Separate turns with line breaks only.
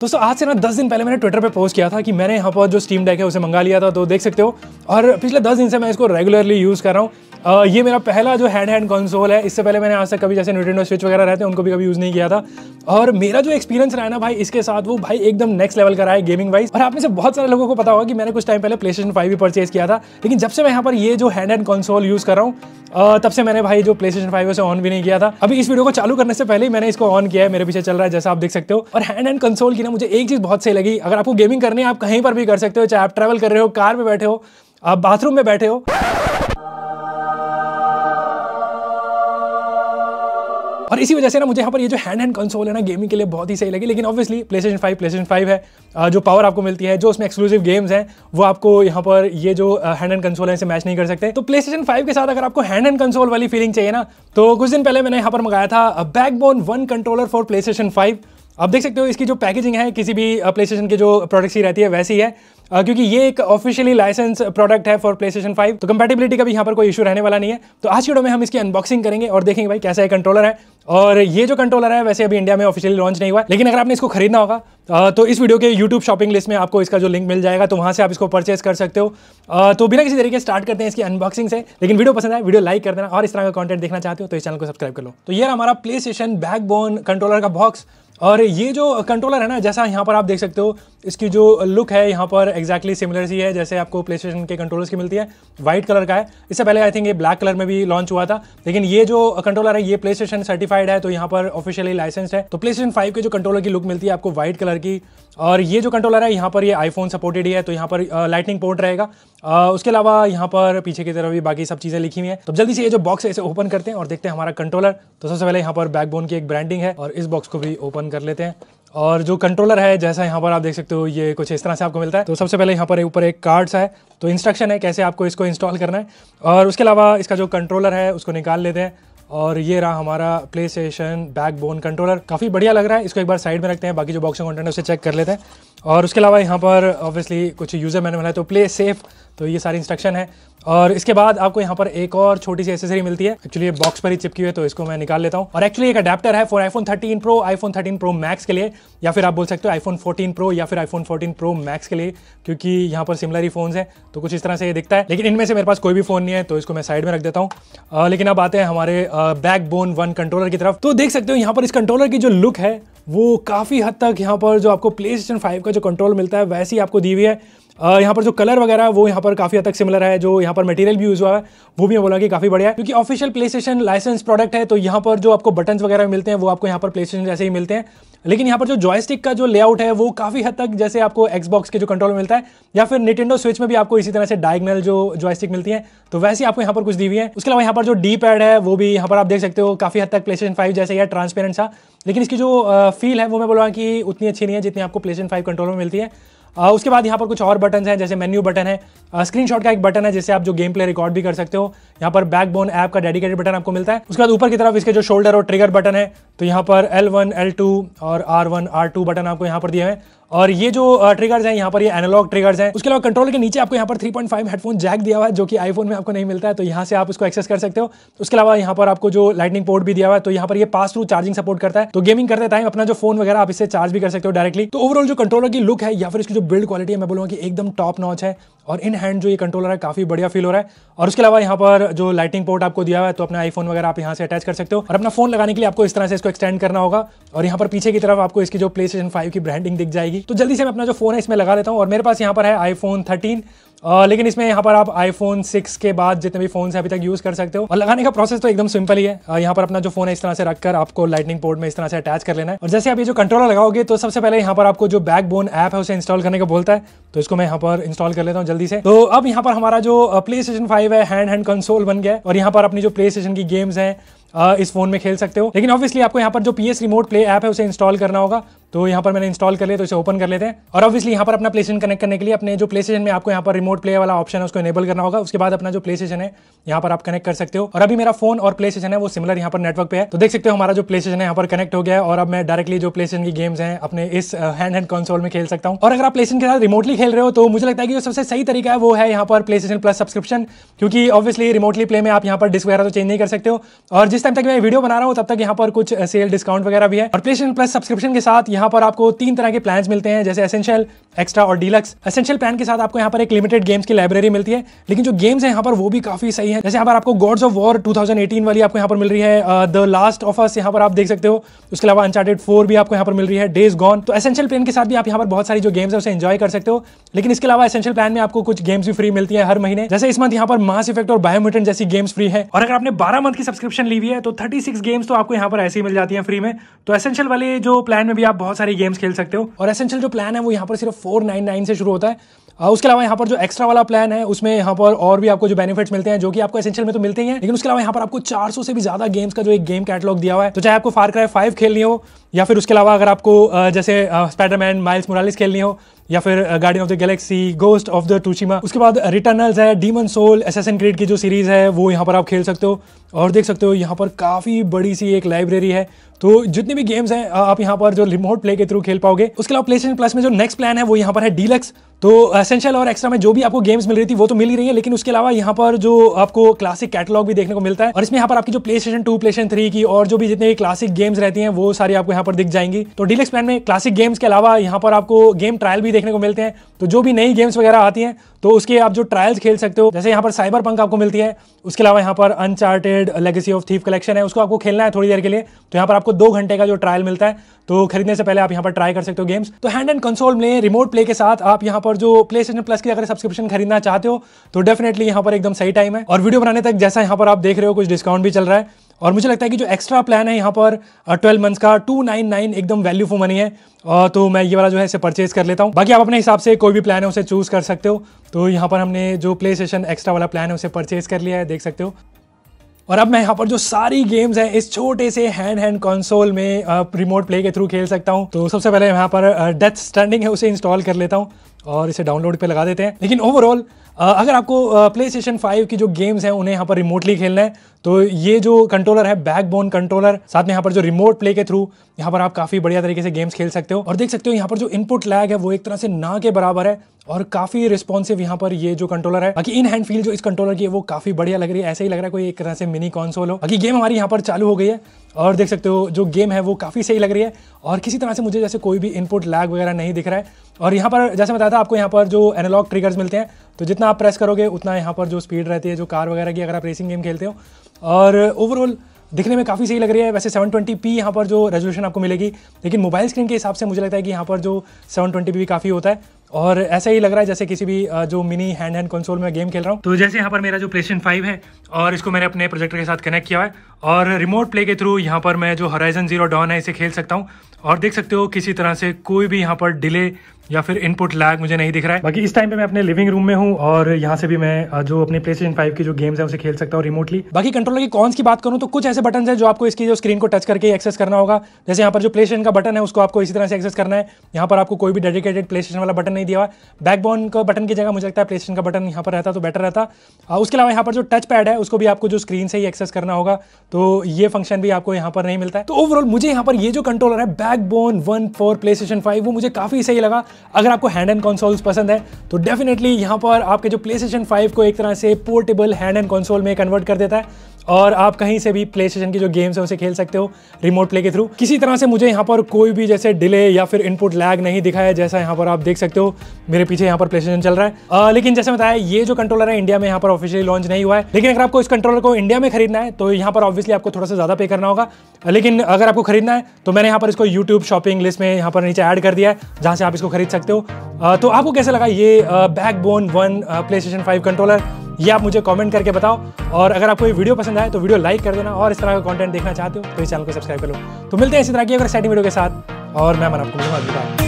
दोस्तों आज से ना दस दिन पहले मैंने ट्विटर पे पोस्ट किया था कि मैंने यहाँ पर जो स्टीम डेक है उसे मंगा लिया था तो देख सकते हो और पिछले दस दिन से मैं इसको रेगुलरली यूज़ कर रहा हूँ ये मेरा पहला जो हैंड हैंड कंसोल है इससे पहले मैंने आज तक कभी जैसे न्यूटेंडो स्विच वगैरह रहते हैं उनको भी कभी यूज़ नहीं किया था और मेरा जो एक्सपीरियंस रहा है ना भाई इसके साथ वो भाई एकदम नेक्स्ट लेवल का रहा है गेमिंग वाइज और आप में से बहुत सारे लोगों को पता होगा कि मैंने कुछ टाइम पहले प्ले स्टेशन फाइव भी परचेज किया था लेकिन जब से मैं यहाँ पर ये जो हैंड हैंड कंसोल यूज़ कर रहा हूँ तब से मैंने भाई जो प्ले स्टेशन फाइव उसे ऑन भी नहीं किया था अभी इस वीडियो को चालू करने से पहले ही मैंने इसको ऑन किया है मेरे पीछे चल रहा है जैसा आप देख सकते हो और हैंड हैंड कंसोल की ना मुझे एक चीज़ बहुत सही लगी अगर आपको गेमिंग करनी है आप कहीं पर भी कर सकते हो चाहे आप ट्रैवल कर रहे हो कार में बैठे हो आप बाथरूम में बैठे हो और इसी वजह से ना मुझे यहाँ पर ये जो हैंड हैंड कंसोल है ना गेमिंग के लिए बहुत ही सही लगी लेकिन obviously PlayStation five PlayStation five है जो पावर आपको मिलती है जो उसमें एक्सक्लूसिव गेम्स हैं वो आपको यहाँ पर ये जो हैंड हैंड कंसोल है इसे मैच नहीं कर सकते तो प्ले स्टेशन फाइव के साथ अगर आपको हैंड हैंड कंसोल वाली फीलिंग चाहिए ना तो कुछ दिन पहले मैंने यहाँ पर मंगाया था Backbone one controller for PlayStation five आप देख सकते हो इसकी जो पैकेजिंग है किसी भी प्ले के जो प्रोडक्ट्स की रहती है वैसी है क्योंकि ये एक ऑफिशियली लाइसेंस प्रोडक्ट है फॉर प्ले स्टेशन फाइव तो कंपेटेबिलिटी का भी यहाँ पर कोई इशू रहने वाला नहीं है तो आज की वीडियो में हम इसकी अनबॉक्सिंग करेंगे और देखेंगे भाई कैसा है कंट्रोलर है और ये जो कंट्रोलर है वैसे अभी इंडिया में ऑफिशियली लॉन्च नहीं हुआ है लेकिन अगर आपने इसको खरीदना होगा तो इस वीडियो के यूट्यूब शॉपिंग लिस्ट में आपको इसका जो लिंक मिल जाएगा तो वहाँ से आप इसको परचेज कर सकते हो तो बिना किसी तरीके स्टार्ट करते हैं इसकी अनबॉक्सिंग से लेकिन वीडियो पसंद आए वीडियो लाइक कर देना और इस तरह का कॉन्टेंट देखना चाहते हो तो इस चैनल को सब्सक्राइब कर लो तो ये हमारा प्ले स्टेशन बैकबोन कंट्रोलर का बॉक्स और ये जो कंट्रोलर है ना जैसा यहाँ पर आप देख सकते हो इसकी जो लुक है यहाँ पर एग्जैक्टली सिमिलर सी है जैसे आपको प्ले स्टेशन के कंट्रोलर्स की मिलती है वाइट कलर का है इससे पहले आई थिंक ये ब्लैक कलर में भी लॉन्च हुआ था लेकिन ये जो कंट्रोलर है ये प्ले स्टेशन सर्टिफाइड है तो यहाँ पर ऑफिशियली लाइसेंस है तो प्ले स्टेशन फाइव के जो कंट्रोलर की लुक मिलती है आपको व्हाइट कलर की और ये जो कंट्रोलर है यहाँ पर ये आईफोन सपोर्टेड ही है तो यहाँ पर लाइटनिंग पोर्ट रहेगा उसके अलावा यहाँ पर पीछे की तरफ भी बाकी सब चीज़ें लिखी हुई हैं तो जल्दी से ये जो बॉक्स है इसे ओपन करते हैं और देखते हैं हमारा कंट्रोलर तो सबसे पहले यहाँ पर बैकबोन की एक ब्रांडिंग है और इस बॉक्स को भी ओपन कर लेते हैं और जो कंट्रोलर है जैसा यहाँ पर आप देख सकते हो ये कुछ इस तरह से आपको मिलता है तो सबसे पहले यहाँ पर ऊपर एक कार्ड्स है तो इंस्ट्रक्शन है कैसे आपको इसको इंस्टॉल करना है और उसके अलावा इसका जो कंट्रोलर है उसको निकाल लेते हैं और ये रहा हमारा प्ले स्टेशन बैकबोन कंट्रोलर काफ़ी बढ़िया लग रहा है इसको एक बार साइड में रखते हैं बाकी जो बॉक्सिंग कॉन्टेंट है उसे चेक कर लेते हैं और उसके अलावा यहाँ पर ऑब्वियसली कुछ यूज़र मैनुअल है तो प्ले सेफ तो ये सारी इंस्ट्रक्शन है और इसके बाद आपको यहाँ पर एक और छोटी सी एसेसरी मिलती है एक्चुअली ये बॉक्स पर ही चिपकी हुई है तो इसको मैं निकाल लेता हूँ और एक्चुअली एक अडेप्टर है for iPhone 13 Pro iPhone 13 Pro Max के लिए या फिर आप बोल सकते हो आईफोन 14 प्रो या फिर आईफोन 14 प्रो मैक्स के लिए क्योंकि यहाँ पर सिमिलर ही फोन है तो कुछ इस तरह से ये दिखता है लेकिन इनमें से मेरे पास कोई भी फोन नहीं है तो इसको मैं साइड में रख देता हूँ लेकिन अब आते हैं हमारे बैक बोन वन कंट्रोलर की तरफ तो देख सकते हो यहाँ पर इस कंट्रोलर की जो लुक है वो काफ़ी हद तक यहाँ पर जो आपको प्ले स्टेशन फाइव का जो कंट्रोल मिलता है वैसे ही आपको दी हुई है यहाँ पर जो कलर वगैरह है वो यहाँ पर काफ़ी हद तक सिमिलर है जो यहाँ पर मटेरियल भी यूज़ हुआ है वो भी मैं बोला कि काफ़ी बढ़िया है क्योंकि official PlayStation license product है तो यहाँ पर जो आपको बटन्स वगैरह मिलते हैं वो आपको यहाँ पर प्ले स्टेशन जैसे ही मिलते हैं लेकिन यहाँ पर जो जॉयस्टिक का जो लेआउट है वो काफ़ी हद तक जैसे आपको एक्सबॉक्स के जो कंट्रोल मिलता है या फिर निटेंडो स्विच में भी आपको इसी तरह से डायगनल जो जॉयस्टिक मिलती है तो वैसे आपको यहाँ पर कुछ दी हुई है उसके अलावा यहाँ पर जो डी पैड है वो भी यहाँ पर आप देख सकते हो काफ़ी हद तक प्लेस्टेशन फाइव जैसे या ट्रांसपेरेंट सा लेकिन इसकी जो फील है वो मैं बोलूँगा कि उतनी अच्छी नहीं है जितनी आपको प्लेस्टेशन फाइव कंट्रोल में मिलती है उसके बाद यहाँ पर कुछ और बटन हैं जैसे मेन्यू बटन है स्क्रीनशॉट का एक बटन है जिससे आप जो गेम प्ले रिकॉर्ड भी कर सकते हो यहाँ पर बैकबोन ऐप का डेडिकेटेड बटन आपको मिलता है उसके बाद ऊपर की तरफ इसके जो शोल्डर और ट्रिगर बटन है तो यहाँ पर L1, L2 और R1, R2 बटन आपको यहाँ पर दिए हैं और ये जो ट्रिगर्स हैं यहाँ पर ये एनालॉग ट्रिगर्स हैं उसके अलावा कंट्रोल के नीचे आपको यहाँ पर 3.5 हेडफोन जैक दिया हुआ है जो कि आईफोन में आपको नहीं मिलता है तो यहाँ से आप उसको एक्सेस कर सकते हो उसके अलावा यहाँ पर आपको जो लाइटनिंग पोर्ट भी दिया हुआ है तो यहाँ पर ये पास थ्रू चार्जिंग सपोर्ट करता है तो गेमिंग करते टाइम अपना जो फोन वगैरह आप इससे चार्ज भी कर सकते हो डायरेक्टली तो ओवरऑल जो कंट्रोलर की लुक है या फिर इसकी जो बिल्ड क्वालिटी है मैं बोलूँगा कि एकदम टॉप नॉच है और इन हैंड जो ये कंट्रोलर है काफ़ी बढ़िया फील हो रहा है और उसके अलावा यहाँ पर जो लाइटिंग पोर्ट आपको दिया हुआ है तो अपना आईफोन वगैरह आप यहाँ से अटैच कर सकते हो और अपना फोन लगाने के लिए आपको इस तरह से इसको एक्सटेंड करना होगा और यहाँ पर पीछे की तरफ आपको इसकी जो प्ले स्टेशन फाइव की ब्रांडिंग दिख जाएगी तो जल्दी से मैं अपना जो फोन है इसमें लगा लेता हूँ और मेरे पास यहाँ पर है आईफोन थर्टीन आ, लेकिन इसमें यहाँ पर आप आईफोन सिक्स के बाद जितने भी फोन है अभी तक यूज़ कर सकते हो और लगाने का प्रोसेस तो एकदम सिंपल ही है आ, यहाँ पर अपना जो फोन है इस तरह से रखकर आपको लाइटनिंग पोर्ट में इस तरह से अटैच कर लेना है और जैसे आप ये जो कंट्रोलर लगाओगे तो सबसे पहले यहाँ पर आपको जो बैक बोन ऐप है उसे इंस्टॉल करने का बोलता है तो इसको मैं यहाँ पर इंस्टॉल कर लेता हूँ जल्दी से तो अब यहाँ पर हमारा जो प्ले स्टेशन फाइव है हैंड हैंड कंसोल बन गया और यहाँ पर अपनी जो प्ले स्टेशन की गेम्स हैं इस फोन में खेल सकते हो लेकिन ऑब्वियसली आपको यहाँ पर जो P S remote play app है उसे इंस्टॉल करना होगा तो यहाँ पर मैंने इंस्टॉल कर लिया तो इसे ओपन कर लेते हैं और ऑब्वियसली यहाँ पर अपना प्ले कनेक्ट करने के लिए अपने जो प्ले में आपको यहाँ पर रिमोट प्ले वाला ऑप्शन है उसको इनेबल करना होगा उसके बाद अपना जो प्ले है यहाँ पर आप कनेक्ट कर सकते हो और अभी मेरा फोन और प्ले है वो सिमिलर यहाँ पर नेटवर्क पे है तो देख सकते हो हमारा जो प्ले है यहाँ पर कनेक्ट हो गया है और अब मैं डायरेक्टली जो प्ले की गेम्स हैं अपने इस हैंड हैंड कॉन्सोल में खेल सकता हूँ और अगर आप प्ले के साथ रिमोटली खेल रहे हो तो मुझे लगता है कि जो सबसे सही तरीका है वो है यहाँ पर प्ले प्लस सब्सक्रिप्शन क्योंकि ऑब्वियसली रिमोटली प्ले में आप यहाँ पर डिस्क वगैरह तो चेंज नहीं कर सकते हो और जिस टाइम तक मैं वीडियो बना रहा हूँ तब तक यहाँ पर कुछ सेल डिस्काउंट वगैरह भी है और प्ले प्लस सब्सक्रिप्शन के साथ यहाँ पर आपको तीन तरह के प्लान्स मिलते हैं जैसे एसेंशियल एक्स्ट्रा और डीलक्स एसेंशियल प्लान के साथ आपको यहाँ पर एक लिमिटेड गेम्स की लाइब्रेरी मिलती है लेकिन जो गेम्स है यहाँ पर वो भी काफी सही है जैसे यहाँ पर आपको गॉड्स ऑफ वॉर 2018 वाली आपको यहाँ पर मिल रही है द लास्ट ऑफ अस यहाँ पर आप देख सकते हो उसके अलावा अनचार्टेड फोर भी आपको यहाँ पर मिल रही है डेज गॉन तो एसेंशियल प्लान के साथ भी आप यहाँ पर बहुत सारी जो गेम्स है उसे एंजॉय कर सकते हो लेकिन इसके अलावा एसेंशियल प्लान में आपको कुछ गेम्स भी फ्री मिलती है हर महीने जैसे इस मंथ यहाँ पर मास इफेक्ट और बायोमेटन जैसी गेम्स फ्री है और अगर आपने बारह मंथ की सब्सक्रिप्शन ली हुई है तो थर्टी गेम्स तो आपको यहाँ पर ऐसे ही मिल जाती है फ्री में तो एसेंशियल वाले जो प्लान में भी आप बहुत सारे गेम्स खेल सकते हो और एसेंशियल जो प्लान है वो यहाँ पर सिर्फ फोर नाइन नाइन से शुरू होता है उसके अलावा यहाँ पर जो एक्स्ट्रा वाला प्लान है उसमें यहाँ पर और भी आपको जो बेनिफिट्स मिलते हैं जो कि आपको एसेंशियल में तो मिलते ही हैं लेकिन उसके अलावा यहाँ पर आपको 400 से भी ज्यादा गेम्स का जो एक गेम कैटलॉग दिया हुआ है तो चाहे आपको फार क्राई फाइव खेलनी हो या फिर उसके अलावा अगर आपको जैसे स्पाइडरमैन माइल्स मुरालिस खेलनी हो या फिर guardian of the galaxy ghost of the Tsushima उसके बाद रिटर्नल्स uh, है डीमन सोल एसेसन क्रीड की जो सीरीज़ है वो यहाँ पर आप खेल सकते हो और देख सकते हो यहाँ पर काफ़ी बड़ी सी एक लाइब्रेरी है तो जितने भी गेम्स हैं uh, आप यहाँ पर जो रिमोट प्ले के थ्रू खेल पाओगे उसके अलावा प्ले स्टेशन प्लस में जो नेक्स्ट प्लान है वो यहाँ पर है डीलक्स तो एसेंशियल uh, और एक्स्ट्रा में जो भी आपको गेम्स मिल रही थी वो तो मिल ही रही है लेकिन उसके अलावा यहाँ पर जो आपको क्लासिक कैटलॉग भी देखने को मिलता है और इसमें यहाँ पर आपकी जो PlayStation two PlayStation three की और जो भी जितने क्लासिक गेम्स रहती हैं वो सारी आपको यहाँ पर दिख जाएंगी तो डीलक्स प्लान में क्लासिक गेम्स के अलावा यहाँ पर आपको गेम ट्रायल भी देखने को मिलते हैं तो जो भी नई गेम्स वगैरह आती हैं तो उसके आप जो ट्रायल्स खेल सकते हो जैसे यहाँ पर साइबर पंक आपको मिलती है उसके अलावा यहाँ पर Uncharted legacy of thief collection है उसको आपको खेलना है थोड़ी देर के लिए तो यहाँ पर आपको दो घंटे का जो ट्रायल मिलता है तो खरीदने से पहले आप यहाँ पर ट्राई कर सकते हो गेम्स तो हैंड एंड कंसोल में रिमोट प्ले के साथ आप यहाँ पर जो प्ले स्टेशन प्लस की अगर सब्सक्रिप्शन खरीदना चाहते हो तो डेफिनेटली यहाँ पर एकदम सही टाइम है और वीडियो बनाने तक जैसा यहाँ पर आप देख रहे हो कुछ डिस्काउंट भी चल रहा है और मुझे लगता है कि जो एक्स्ट्रा प्लान है यहाँ पर ट्वेल्व मंथ्स का टू नाइन नाइन एकदम वैल्यू फॉर मनी है तो मैं ये वाला जो है इसे परचेज कर लेता हूँ बाकी आप अपने हिसाब से कोई भी प्लान है उसे चूज़ कर सकते हो तो यहाँ पर हमने जो प्ले स्टेशन एक्स्ट्रा वाला प्लान है उसे परचेज कर लिया है देख सकते हो और अब मैं यहाँ पर जो सारी गेम्स हैं इस छोटे से हैंड हैंड कंसोल में रिमोट प्ले के थ्रू खेल सकता हूँ तो सबसे पहले यहाँ पर डेथ स्टैंडिंग है उसे इंस्टॉल कर लेता हूँ और इसे डाउनलोड पे लगा देते हैं लेकिन ओवरऑल अगर आपको प्ले स्टेशन फाइव की जो गेम्स हैं उन्हें यहाँ पर रिमोटली खेलना है तो ये जो कंट्रोलर है बैकबोन कंट्रोलर साथ में यहाँ पर जो रिमोट प्ले के थ्रू यहाँ पर आप काफ़ी बढ़िया तरीके से गेम्स खेल सकते हो और देख सकते हो यहाँ पर जो इनपुट लैग है वो एक तरह से ना के बराबर है और काफ़ी रिस्पॉन्सिव यहाँ पर ये जो कंट्रोलर है बाकी इन हैंड फील जो इस कंट्रोलर की है वो काफ़ी बढ़िया लग रही है ऐसे ही लग रहा है कोई एक तरह से मिनी कॉन्सोल हो बाकी गेम हमारी यहाँ पर चालू हो गई है और देख सकते हो जो गेम है वो काफ़ी सही लग रही है और किसी तरह से मुझे जैसे कोई भी इनपुट लैग वगैरह नहीं दिख रहा है और यहाँ पर जैसे बताया था आपको यहाँ पर जो एनालॉग ट्रिगर्स मिलते हैं तो जितना आप प्रेस करोगे उतना यहाँ पर जो स्पीड रहती है जो कार वगैरह की अगर आप रेसिंग गेम खेलते हो और ओवरऑल दिखने में काफ़ी सही लग रही है वैसे 720p यहाँ पर जो रेजोल्यूशन आपको मिलेगी लेकिन मोबाइल स्क्रीन के हिसाब से मुझे लगता है कि यहाँ पर जो 720p भी काफ़ी होता है और ऐसा ही लग रहा है जैसे किसी भी जो मिनी हैंड हैंड कंसोल में गेम खेल रहा हूँ तो जैसे यहाँ पर मेरा जो प्लेशन फाइव है और इसको मैंने अपने प्रोजेक्टर के साथ कनेक्ट किया है और रिमोट प्ले के थ्रू यहाँ पर मैं जो हराइजन जीरो डॉन है इसे खेल सकता हूँ और देख सकते हो किसी तरह से कोई भी यहाँ पर डिले या फिर इनपुट लैग मुझे नहीं दिख रहा है बाकी इस टाइम पे मैं अपने लिविंग रूम में हूँ और यहाँ से भी मैं जो अपने प्ले स्टेशन फाइव की जो गेम्स है उसे खेल सकता हूँ रिमोटली बाकी कंट्रोलर की कॉन्स की बात करूँ तो कुछ ऐसे बटन है जो आपको इसकी जो स्क्रीन को टच करके एक्सेस करना होगा जैसे यहाँ पर जो प्ले स्टेशन का बटन है उसको आपको इसी तरह से एक्सेस करना है यहाँ पर आपको कोई भी डेडिकेटेड प्ले स्टेशन वाला बटन नहीं दिया हुआ बैकबोन का बटन की जगह मुझे लगता है प्ले स्टेशन का बटन यहाँ पर रहता तो बेटर रहता उसके अलावा यहाँ पर जो टच पैड है उसको भी आपको जो स्क्रीन से ही एक्सेस करना होगा तो ये फंक्शन भी आपको यहाँ पर नहीं मिलता है तो ओवरऑल मुझे यहाँ पर ये जो कंट्रोलर है Backbone one for PlayStation five वो मुझे काफी सही लगा अगर आपको हैंड एंड कॉन्सोल्स पसंद है तो डेफिनेटली यहाँ पर आपके जो प्ले स्टेशन फाइव को एक तरह से पोर्टेबल हैंड एंड कॉन्सोल में कन्वर्ट कर देता है और आप कहीं से भी प्ले स्टेशन की जो गेम्स है उसे खेल सकते हो रिमोट प्ले के थ्रू किसी तरह से मुझे यहाँ पर कोई भी जैसे डिले या फिर इनपुट लैग नहीं दिखाया जैसा यहाँ पर आप देख सकते हो मेरे पीछे यहाँ पर प्ले स्टेशन चल रहा है आ, लेकिन जैसे बताया ये जो कंट्रोलर है इंडिया में यहाँ पर ऑफिशियली लॉन्च नहीं हुआ है लेकिन अगर आपको इस कंट्रोलर को इंडिया में खरीदना है तो यहाँ पर ऑब्वियसली आपको थोड़ा सा ज़्यादा पे करना होगा लेकिन अगर आपको खरीदना है तो मैंने यहाँ पर इसको यूट्यूब शॉपिंग लिस्ट में यहाँ पर नीचे ऐड कर दिया है जहाँ से आप इसको खरीद सकते हो तो आपको कैसे लगा ये Backbone one PlayStation five controller ये आप मुझे कमेंट करके बताओ और अगर आपको ये वीडियो पसंद आए तो वीडियो लाइक कर देना और इस तरह का कंटेंट देखना चाहते हो तो इस चैनल को सब्सक्राइब कर लो तो मिलते हैं इसी तरह की अगर सेटिंग वीडियो के साथ और मैं मन आपको मिलूंगा